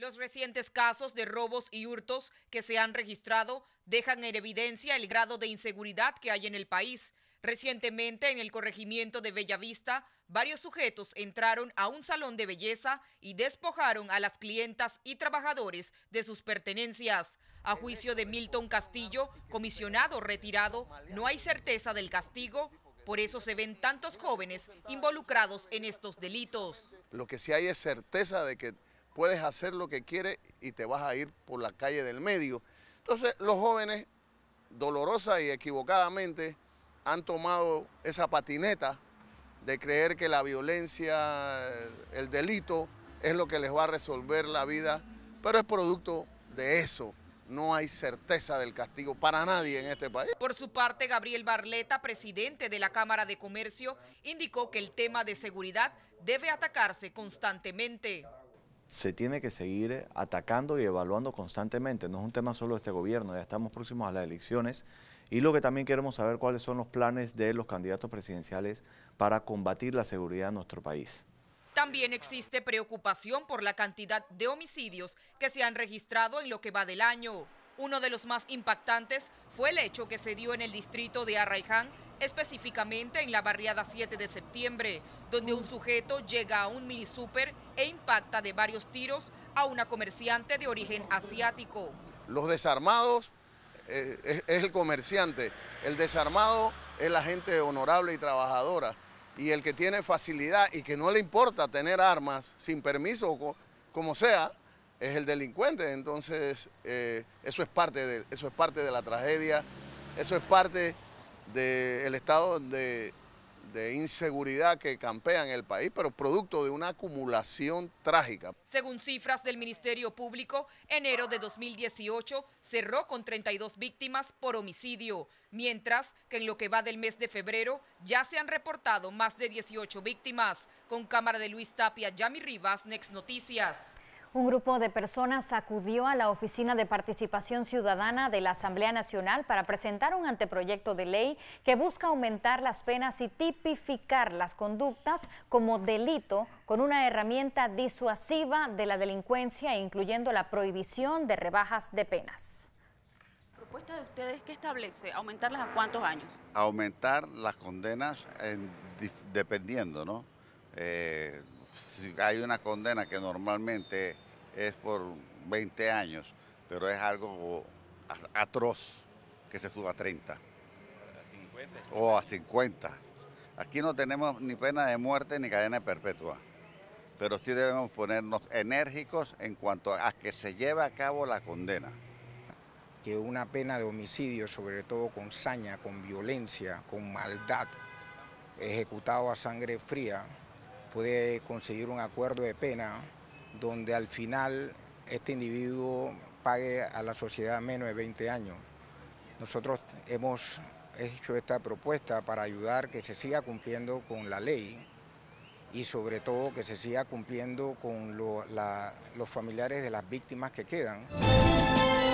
Los recientes casos de robos y hurtos que se han registrado dejan en evidencia el grado de inseguridad que hay en el país. Recientemente, en el corregimiento de Bellavista, varios sujetos entraron a un salón de belleza y despojaron a las clientas y trabajadores de sus pertenencias. A juicio de Milton Castillo, comisionado retirado, no hay certeza del castigo por eso se ven tantos jóvenes involucrados en estos delitos. Lo que sí hay es certeza de que puedes hacer lo que quieres y te vas a ir por la calle del medio. Entonces los jóvenes, dolorosa y equivocadamente, han tomado esa patineta de creer que la violencia, el delito, es lo que les va a resolver la vida, pero es producto de eso. No hay certeza del castigo para nadie en este país. Por su parte, Gabriel Barleta, presidente de la Cámara de Comercio, indicó que el tema de seguridad debe atacarse constantemente se tiene que seguir atacando y evaluando constantemente. No es un tema solo de este gobierno, ya estamos próximos a las elecciones. Y lo que también queremos saber cuáles son los planes de los candidatos presidenciales para combatir la seguridad en nuestro país. También existe preocupación por la cantidad de homicidios que se han registrado en lo que va del año. Uno de los más impactantes fue el hecho que se dio en el distrito de Arraiján, específicamente en la barriada 7 de septiembre, donde un sujeto llega a un mini e impacta de varios tiros a una comerciante de origen asiático. Los desarmados eh, es, el comerciante, el desarmado es la gente honorable y trabajadora, y el que tiene facilidad y que no le importa tener armas sin permiso o como sea, es el delincuente. Entonces, eh, eso, es parte de, eso es parte de la tragedia, eso es parte del estado de, de inseguridad que campea en el país, pero producto de una acumulación trágica. Según cifras del Ministerio Público, enero de 2018 cerró con 32 víctimas por homicidio, mientras que en lo que va del mes de febrero ya se han reportado más de 18 víctimas. Con cámara de Luis Tapia, Yami Rivas, Next Noticias. Un grupo de personas acudió a la Oficina de Participación Ciudadana de la Asamblea Nacional para presentar un anteproyecto de ley que busca aumentar las penas y tipificar las conductas como delito con una herramienta disuasiva de la delincuencia, incluyendo la prohibición de rebajas de penas. ¿Propuesta de ustedes qué establece? ¿Aumentarlas a cuántos años? Aumentar las condenas dependiendo, ¿no? Eh, hay una condena que normalmente es por 20 años, pero es algo atroz que se suba a 30. A 50. O a 50. Aquí no tenemos ni pena de muerte ni cadena perpetua, pero sí debemos ponernos enérgicos en cuanto a que se lleve a cabo la condena. Que una pena de homicidio, sobre todo con saña, con violencia, con maldad, ejecutado a sangre fría, puede conseguir un acuerdo de pena donde al final este individuo pague a la sociedad menos de 20 años. Nosotros hemos hecho esta propuesta para ayudar que se siga cumpliendo con la ley y sobre todo que se siga cumpliendo con los familiares de las víctimas que quedan.